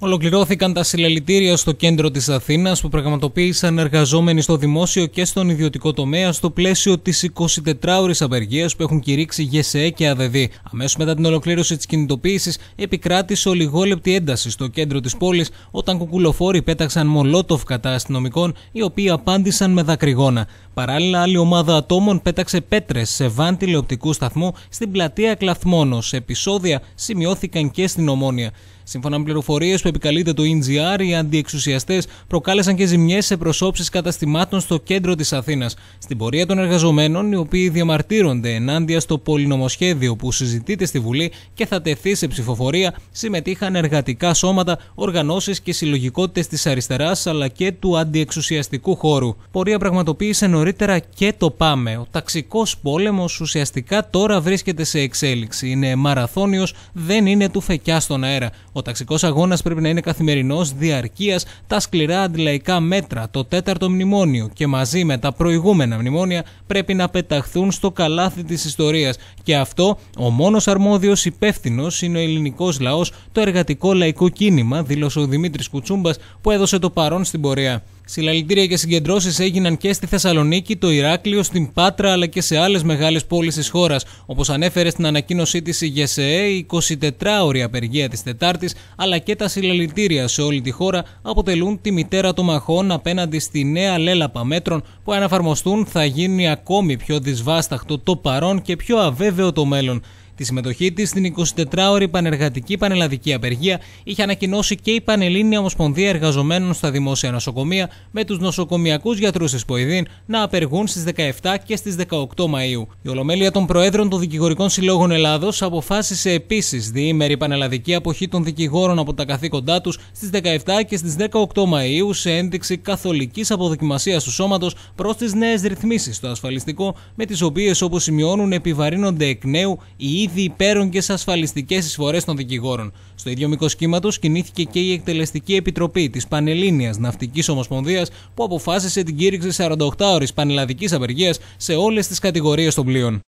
Ολοκληρώθηκαν τα συλλαλητήρια στο κέντρο της Αθήνας που πραγματοποίησαν εργαζόμενοι στο δημόσιο και στον ιδιωτικό τομέα στο πλαίσιο της 24ωρης απεργίας που έχουν κηρύξει ΓΕΣΕΕ και ΑΔΔ. Αμέσως μετά την ολοκλήρωση της κινητοποίησης επικράτησε ολιγόλεπτη ένταση στο κέντρο της πόλης όταν κουκουλοφόροι πέταξαν μολότοφ κατά αστυνομικών οι οποίοι απάντησαν με δακρυγόνα. Παράλληλα, άλλη ομάδα ατόμων πέταξε πέτρες σε βαν τηλεοπτικού σταθμού στην πλατεία Κλαθμόνος. Επισόδια σημειώθηκαν και στην Ομόνια. Σύμφωνα με πληροφορίες που επικαλείται το NGR, οι αντιεξουσιαστές προκάλεσαν και ζημιές σε προσώψεις καταστημάτων στο κέντρο της Αθήνας. Στην πορεία των εργαζομένων, οι οποίοι διαμαρτύρονται ενάντια στο πολυνομοσχέδιο που συζητείται στη Βουλή και θα τεθεί σε ψηφοφορία, συμμετείχαν εργατικά σώματα, οργανώσεις και συλλογικότητες της αριστεράς αλλά και του αντιεξουσιαστικού χώρου. Πορεία πραγματοποίησε νωρίτερα και το ΠΑΜΕ. Ο ταξικός πόλεμος ουσιαστικά τώρα βρίσκεται σε εξέλιξη. Είναι μαραθώνιος, δεν είναι του φεκιά στον αέρα. Ο ταξικός αγώνας πρέπει να είναι καθημερινός, διαρκείας, τα σκληρά αντιλαϊκά μέτρα, το τέταρτο μνημόνιο και μαζί με τα προηγούμενα μνημόνια πρέπει να πεταχθούν στο καλάθι της ιστορίας. Και αυτό ο μόνος αρμόδιος υπεύθυνος είναι ο ελληνικός λαός, το εργατικό λαϊκό κίνημα, δήλωσε ο Δημήτρης Κουτσούμπας που έδωσε το παρόν στην πορεία. Συλλαλητήρια και συγκεντρώσεις έγιναν και στη Θεσσαλονίκη, το Ηράκλειο, στην Πάτρα αλλά και σε άλλες μεγάλες πόλεις της χώρας. Όπως ανέφερε στην ανακοίνωσή της η ΓΕΣΕΕ, η 24ωρη απεργία της Τετάρτης αλλά και τα συλλαλητήρια σε όλη τη χώρα αποτελούν τη μητέρα των μαχών απέναντι στη νέα λέλαπα μέτρων που αν εφαρμοστούν θα γίνει ακόμη πιο δυσβάσταχτο το παρόν και πιο αβέβαιο το μέλλον. Τη συμμετοχή της στην 24ωρη πανεργατική πανελλαδική απεργία είχε ανακοινώσει και η Πανελλήνια Ομοσπονδία Εργαζομένων στα Δημόσια Νοσοκομεία με τους νοσοκομιακούς γιατρούς τη να απεργούν στις 17 και στις 18 Μαου. Η Ολομέλεια των Προέδρων των Δικηγορικών Συλλόγων Ελλάδος αποφάσισε επίσης διήμερη πανελλαδική αποχή των δικηγόρων από τα καθήκοντά τους στις 17 και στις 18 Μαου σε ένδειξη καθολικής αποδοκιμασίας του σώματος προς τις νέες ρυθμίσεις στο ασφαλιστικό, με τις οποίες, όπως σημειώνουν, επιβαρύνονται εκ νέου οι ήδη υπέρογγε ασφαλιστικές εισφορές των δικηγόρων. Στο ίδιο μήκος κύματος κινήθηκε και η Εκτελεστική Επιτροπή της Πανελλήνιας Ναυτικής Ομοσπονδίας που αποφάσισε την κήρυξη 48 ώρε πανελλαδικής απεργίας σε όλες τις κατηγορίες των πλοίων.